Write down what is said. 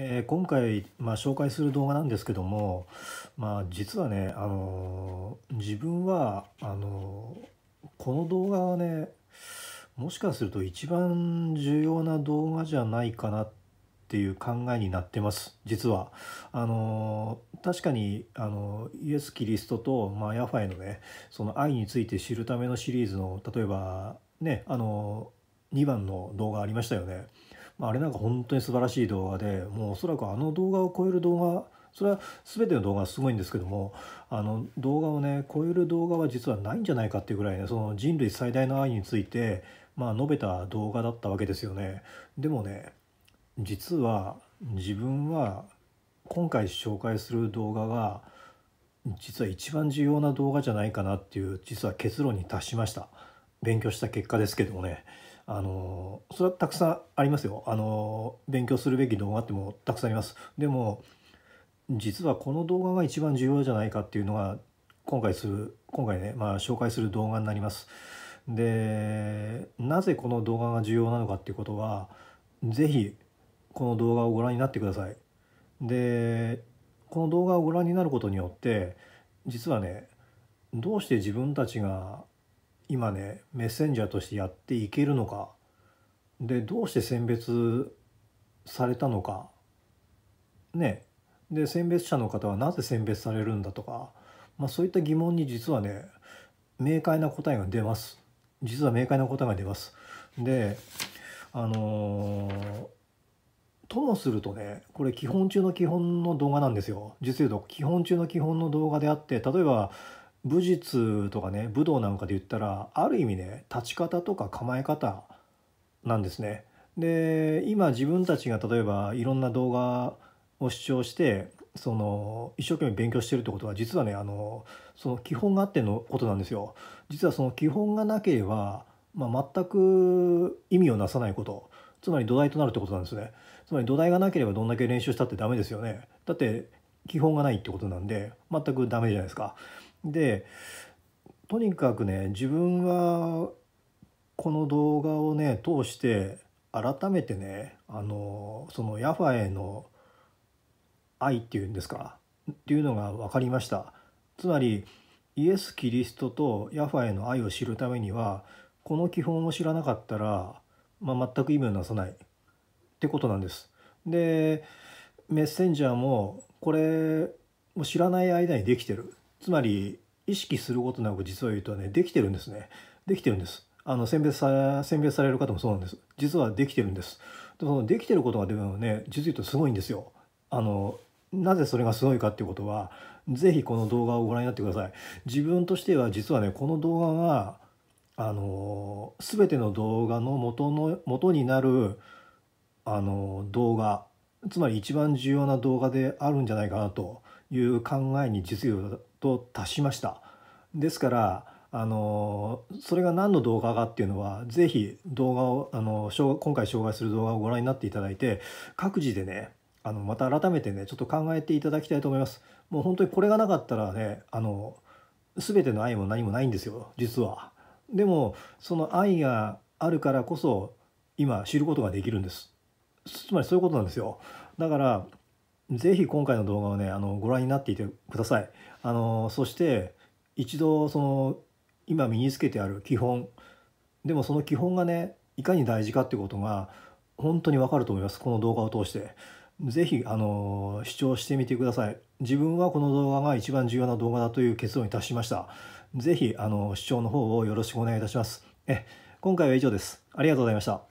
えー、今回、まあ、紹介する動画なんですけども、まあ、実はね、あのー、自分はあのー、この動画はねもしかすると一番重要な動画じゃないかなっていう考えになってます実は。あの確かにあのイエス・キリストと、まあ、ヤファイのねその愛について知るためのシリーズの例えばねあの2番の動画ありましたよね。まあ、あれなんか本当に素晴らしい動画でもうおそらくあの動画を超える動画それは全ての動画すごいんですけどもあの動画をね超える動画は実はないんじゃないかっていうぐらいねその人類最大の愛について、まあ、述べた動画だったわけですよね。でもね実は自分は今回紹介する動画が実は一番重要な動画じゃないかなっていう実は結論に達しました勉強した結果ですけどもね。あのそれはたくさんありますよあの勉強するべき動画ってもたくさんありますでも実はこの動画が一番重要じゃないかっていうのが今回する今回ね、まあ、紹介する動画になりますでなぜこの動画が重要なのかっていうことは是非この動画をご覧になってくださいでこの動画をご覧になることによって実はねどうして自分たちが今ねメッセンジャーとしてやっていけるのかでどうして選別されたのかねで選別者の方はなぜ選別されるんだとか、まあ、そういった疑問に実はね明快な答えが出ます実は明快な答えが出ますであのー、ともするとねこれ基本中の基本の動画なんですよ実言うと基本中の基本の動画であって例えば武術とかね武道なんかで言ったらある意味ね立ち方とか構え方なんですね。で今自分たちが例えばいろんな動画を視聴してその一生懸命勉強してるってことは実はねあのその基本があってのことなんですよ。実はその基本がなければ、まあ、全く意味をなさないことつまり土台となるってことなんですね。つまり土台がなければどんだけ練習したって駄目ですよね。だって基本がないってことなんで全くダメじゃないですか。でとにかくね自分はこの動画をね通して改めてねあのそのヤファへの愛っていうんですかっていうのが分かりましたつまりイエス・キリストとヤファへの愛を知るためにはこの基本を知らなかったら、まあ、全く意味をなさないってことなんです。でメッセンジャーもこれも知らない間にできてるつまり意識することなく実は言うとねできてるんですねできてるんですあの選別さ選別される方もそうなんです実はできてるんですでそできてることがでもね実言うとすごいんですよあのなぜそれがすごいかっていうことは是非この動画をご覧になってください自分としては実はねこの動画があの全ての動画の元の元になるあの動画つまり一番重要な動画であるんじゃないかなという考えに実用と達しました。ですからあのそれが何の動画かっていうのは是非動画をあの今回紹介する動画をご覧になっていただいて各自でねあのまた改めてねちょっと考えていただきたいと思います。もう本当にこれがなかったらねあの全ての愛も何もないんですよ実は。でもその愛があるからこそ今知ることができるんです。つまりそういうことなんですよ。だからぜひ今回の動画をねあのご覧になっていてください。あのそして一度その今身につけてある基本でもその基本がねいかに大事かってことが本当にわかると思いますこの動画を通して。ぜひあの視聴してみてください。自分はこの動画が一番重要な動画だという結論に達しました。ぜひあの視聴の方をよろしくお願いいたします。え今回は以上です。ありがとうございました。